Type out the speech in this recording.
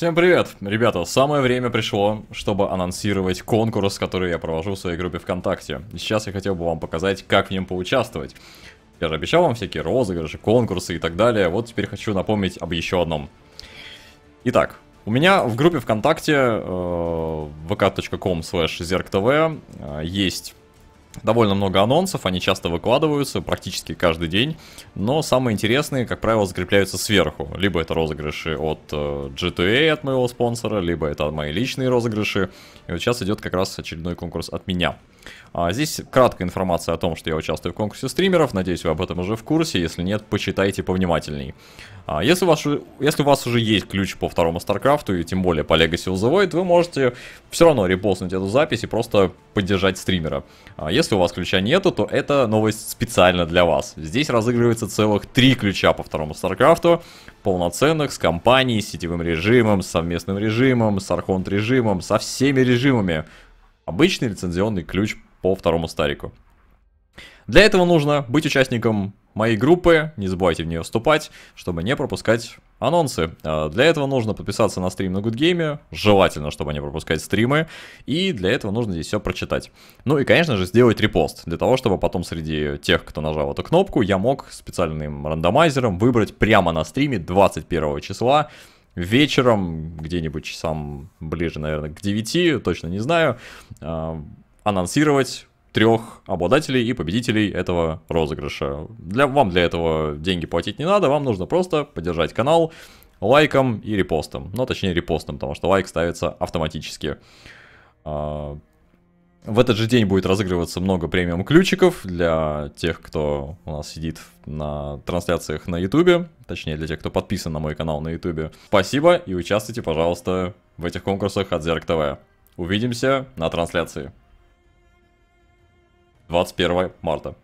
Всем привет! Ребята, самое время пришло, чтобы анонсировать конкурс, который я провожу в своей группе ВКонтакте. И сейчас я хотел бы вам показать, как в нем поучаствовать. Я же обещал вам всякие розыгрыши, конкурсы и так далее. Вот теперь хочу напомнить об еще одном. Итак, у меня в группе ВКонтакте э, vk.com slash zerktv э, есть Довольно много анонсов, они часто выкладываются, практически каждый день, но самые интересные, как правило, закрепляются сверху. Либо это розыгрыши от GTA, э, от моего спонсора, либо это мои личные розыгрыши. И вот сейчас идет как раз очередной конкурс от меня. А здесь краткая информация о том, что я участвую в конкурсе стримеров, надеюсь, вы об этом уже в курсе, если нет, почитайте повнимательней. А если, у вас, если у вас уже есть ключ по второму StarCraft, и тем более по Legacy of the Void, вы можете все равно репостнуть эту запись и просто поддержать стримера. А если у вас ключа нету, то это новость специально для вас. Здесь разыгрывается целых три ключа по второму Старкрафту, полноценных, с компанией, с сетевым режимом, с совместным режимом, с архонт режимом, со всеми режимами. Обычный лицензионный ключ по второму Старику. Для этого нужно быть участником моей группы, не забывайте в нее вступать, чтобы не пропускать анонсы. А, для этого нужно подписаться на стрим на Гудгейме, желательно, чтобы не пропускать стримы, и для этого нужно здесь все прочитать. Ну и, конечно же, сделать репост, для того, чтобы потом среди тех, кто нажал эту кнопку, я мог специальным рандомайзером выбрать прямо на стриме 21 числа вечером, где-нибудь часам ближе, наверное, к 9, точно не знаю, а, анонсировать трех обладателей и победителей этого розыгрыша. Для, вам для этого деньги платить не надо, вам нужно просто поддержать канал лайком и репостом. Ну, точнее, репостом, потому что лайк ставится автоматически. А, в этот же день будет разыгрываться много премиум ключиков для тех, кто у нас сидит на трансляциях на ютубе, точнее для тех, кто подписан на мой канал на ютубе. Спасибо и участвуйте, пожалуйста, в этих конкурсах от Зерк ТВ. Увидимся на трансляции. 21 марта.